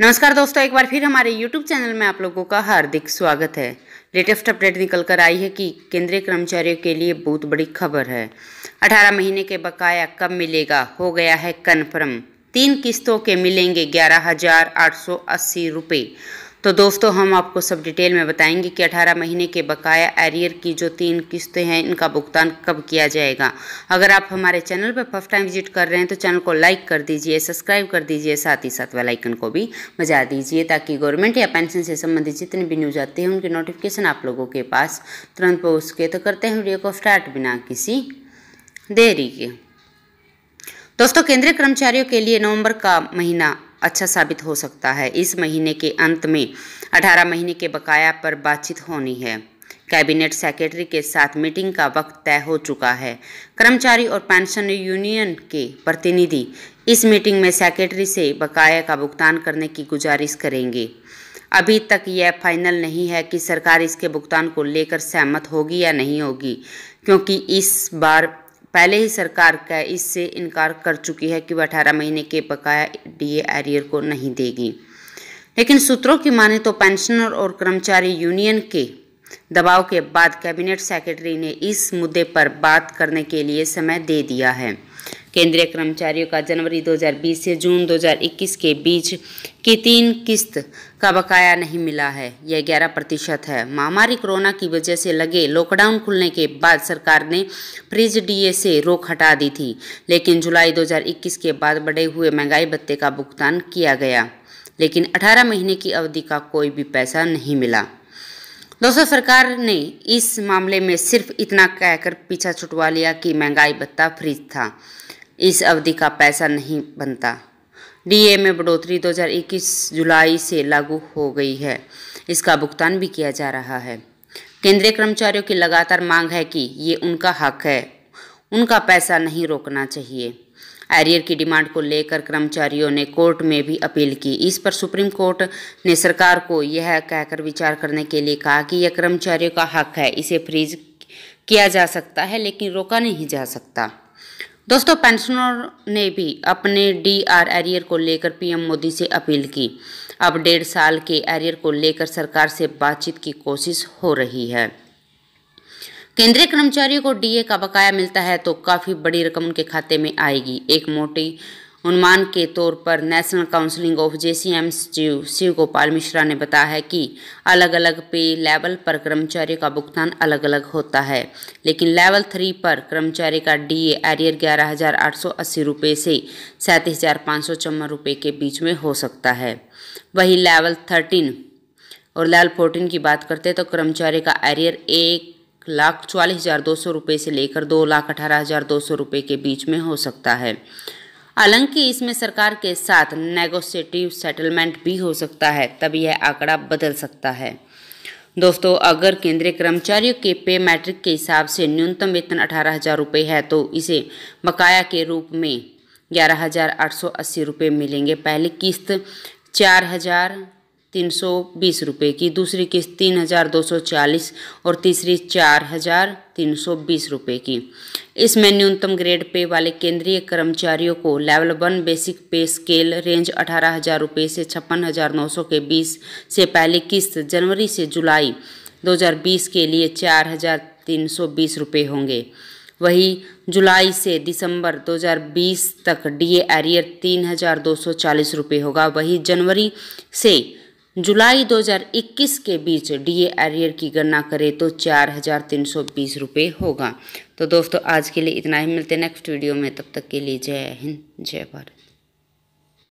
नमस्कार दोस्तों एक बार फिर हमारे यूट्यूब चैनल में आप लोगों का हार्दिक स्वागत है लेटेस्ट अपडेट निकल कर आई है कि केंद्रीय कर्मचारियों के लिए बहुत बड़ी खबर है 18 महीने के बकाया कब मिलेगा हो गया है कन्फर्म तीन किस्तों के मिलेंगे ग्यारह हजार आठ सौ अस्सी रुपये तो दोस्तों हम आपको सब डिटेल में बताएंगे कि 18 महीने के बकाया एरियर की जो तीन किस्तें हैं इनका भुगतान कब किया जाएगा अगर आप हमारे चैनल पर फर्स्ट टाइम विजिट कर रहे हैं तो चैनल को लाइक कर दीजिए सब्सक्राइब कर दीजिए साथ ही साथ वेलाइकन को भी बजा दीजिए ताकि गवर्नमेंट या पेंशन से संबंधित जितने भी न्यूज आती है उनकी नोटिफिकेशन आप लोगों के पास तुरंत पहुँच के तो करते हैं वीडियो को स्टार्ट बिना किसी देरी के दोस्तों केंद्रीय कर्मचारियों के लिए नवंबर का महीना अच्छा साबित हो सकता है इस महीने के अंत में अठारह महीने के बकाया पर बातचीत होनी है कैबिनेट सेक्रेटरी के साथ मीटिंग का वक्त तय हो चुका है कर्मचारी और पेंशन यूनियन के प्रतिनिधि इस मीटिंग में सेक्रेटरी से बकाया का भुगतान करने की गुजारिश करेंगे अभी तक यह फाइनल नहीं है कि सरकार इसके भुगतान को लेकर सहमत होगी या नहीं होगी क्योंकि इस बार पहले ही सरकार का इससे इनकार कर चुकी है कि वह अठारह महीने के बकाया डीए एरियर को नहीं देगी लेकिन सूत्रों की माने तो पेंशनर और कर्मचारी यूनियन के दबाव के बाद कैबिनेट सेक्रेटरी ने इस मुद्दे पर बात करने के लिए समय दे दिया है केंद्रीय कर्मचारियों का जनवरी 2020 से जून 2021 के बीच की तीन किस्त का बकाया नहीं मिला है यह 11 प्रतिशत है महामारी कोरोना की वजह से लगे लॉकडाउन खुलने के बाद सरकार ने फ्रिज डीए से रोक हटा दी थी लेकिन जुलाई 2021 के बाद बढ़े हुए महंगाई भत्ते का भुगतान किया गया लेकिन 18 महीने की अवधि का कोई भी पैसा नहीं मिला दोस्तों सरकार ने इस मामले में सिर्फ इतना कहकर पीछा छुटवा लिया कि महंगाई भत्ता फ्रिज था इस अवधि का पैसा नहीं बनता डीए में बढ़ोतरी 2021 जुलाई से लागू हो गई है इसका भुगतान भी किया जा रहा है केंद्रीय कर्मचारियों की लगातार मांग है कि ये उनका हक है उनका पैसा नहीं रोकना चाहिए एरियर की डिमांड को लेकर कर्मचारियों ने कोर्ट में भी अपील की इस पर सुप्रीम कोर्ट ने सरकार को यह कहकर विचार करने के लिए कहा कि यह कर्मचारियों का हक है इसे फ्रीज किया जा सकता है लेकिन रोका नहीं जा सकता दोस्तों पेंशनर ने भी अपने डी आर एरियर को लेकर पीएम मोदी से अपील की अब डेढ़ साल के एरियर को लेकर सरकार से बातचीत की कोशिश हो रही है केंद्रीय कर्मचारियों को डीए का बकाया मिलता है तो काफ़ी बड़ी रकम उनके खाते में आएगी एक मोटी अनुमान के तौर पर नेशनल काउंसिलिंग ऑफ जेसीएम सचिव शिव गोपाल मिश्रा ने बताया है कि अलग अलग पे लेवल पर कर्मचारी का भुगतान अलग अलग होता है लेकिन लेवल थ्री पर कर्मचारी का डीए एरियर ग्यारह हज़ार आठ सौ अस्सी रुपये से सैंतीस हज़ार पाँच सौ चौवन रुपये के बीच में हो सकता है वही लेवल थर्टीन और लेवल फोर्टीन की बात करते हैं तो कर्मचारी का एरियर एक लाख चवालीस हज़ार दो सौ रुपये से लेकर दो लाख अठारह हज़ार दो सौ रुपये के बीच में हो सकता है हालांकि इसमें सरकार के साथ नेगोशिएटिव सेटलमेंट भी हो सकता है तब यह आंकड़ा बदल सकता है दोस्तों अगर केंद्रीय कर्मचारियों के पे मैट्रिक के हिसाब से न्यूनतम वेतन अठारह हज़ार रुपये है तो इसे बकाया के रूप में ग्यारह हज़ार आठ सौ अस्सी रुपये मिलेंगे पहली किस्त चार हज़ार तीन सौ बीस रुपये की दूसरी किस्त तीन हज़ार दो सौ चालीस और तीसरी चार हज़ार तीन सौ बीस रुपये की इसमें न्यूनतम ग्रेड पे वाले केंद्रीय कर्मचारियों को level one basic pay scale range अठारह हज़ार रुपये से छप्पन हज़ार नौ सौ के बीस से पहली किस्त जनवरी से जुलाई दो हज़ार बीस के लिए चार हज़ार तीन सौ बीस रुपये होंगे वही जुलाई से दिसंबर 2020 तक डीए एरियर तीन हज़ार दो सौ चालीस रुपये होगा वही जनवरी से जुलाई 2021 के बीच डीए एरियर की गणना करें तो चार हजार तीन सौ बीस रुपये होगा तो दोस्तों आज के लिए इतना ही मिलते हैं नेक्स्ट वीडियो में तब तक के लिए जय हिंद जय भारत